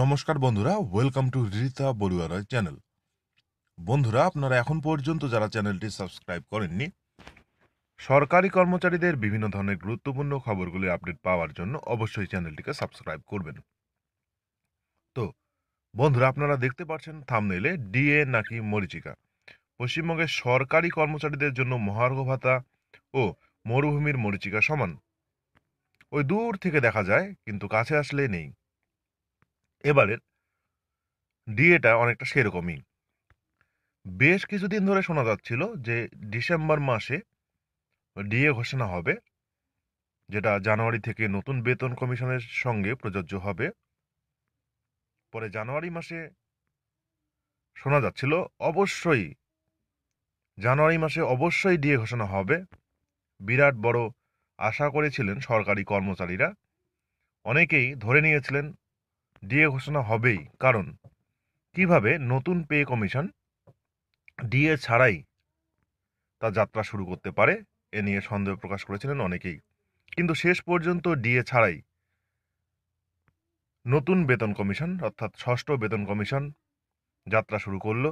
নমস্কার বন্ধুরা welcome to Rita Barua channel বন্ধুরা আপনারা এখন পর্যন্ত যারা চ্যানেলটি সাবস্ক্রাইব করেননি সরকারি কর্মচারীদের বিভিন্ন ধরনের গুরুত্বপূর্ণ খবরগুলি আপডেট পাওয়ার জন্য অবশ্যই চ্যানেলটিকে সাবস্ক্রাইব করবেন তো বন্ধুরা আপনারা দেখতে পাচ্ছেন থামনেলে ডিএ নাকি মরিচিকা পশ্চিমবঙ্গের সরকারি কর্মচারীদের জন্য মহার্ঘ ভাতা ও মরুভূমির মরিচিকা সমান ওই দূর থেকে দেখা যায় কিন্তু কাছে আসলে নেই এবারের ডিএটা অনেকটা সেরকমই বেশ কিছুদিন ধরে শোনা যাচ্ছিল যে ডিসেম্বর মাসে ডিএ ঘোষণা হবে যেটা জানুয়ারি থেকে নতুন বেতন কমিশনের সঙ্গে প্রযোজ্য হবে পরে জানুয়ারি মাসে শোনা যাচ্ছিল অবশ্যই জানুয়ারি মাসে অবশ্যই ডিএ ঘোষণা হবে বিরাট বড় আশা করেছিলেন সরকারি কর্মচারীরা অনেকেই ধরে নিয়েছিলেন ডিএ ঘোষণা হবেই কারণ কিভাবে নতুন পে কমিশন ডিএ ছাড়াই তা যাত্রা শুরু করতে পারে এ নিয়ে সন্দেহ প্রকাশ করেছিলেন অনেকেই কিন্তু শেষ পর্যন্ত ডিএ ছাড়াই নতুন বেতন কমিশন অর্থাৎ ষষ্ঠ বেতন কমিশন যাত্রা শুরু করল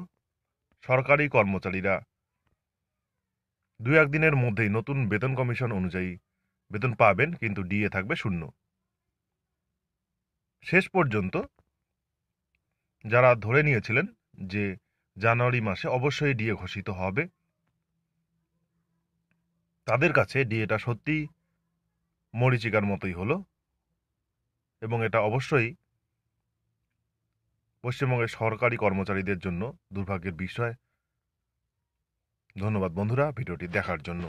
সরকারি কর্মচারীরা দু একদিনের মধ্যেই নতুন বেতন কমিশন অনুযায়ী বেতন পাবেন কিন্তু ডিএ থাকবে শূন্য শেষ পর্যন্ত যারা ধরে নিয়েছিলেন যে জানুয়ারি মাসে অবশ্যই ডিএ ঘোষিত হবে তাদের কাছে ডিএটা সত্যি মরিচিকার মতোই হলো এবং এটা অবশ্যই পশ্চিমবঙ্গের সরকারি কর্মচারীদের জন্য দুর্ভাগ্যের বিষয় ধন্যবাদ বন্ধুরা ভিডিওটি দেখার জন্য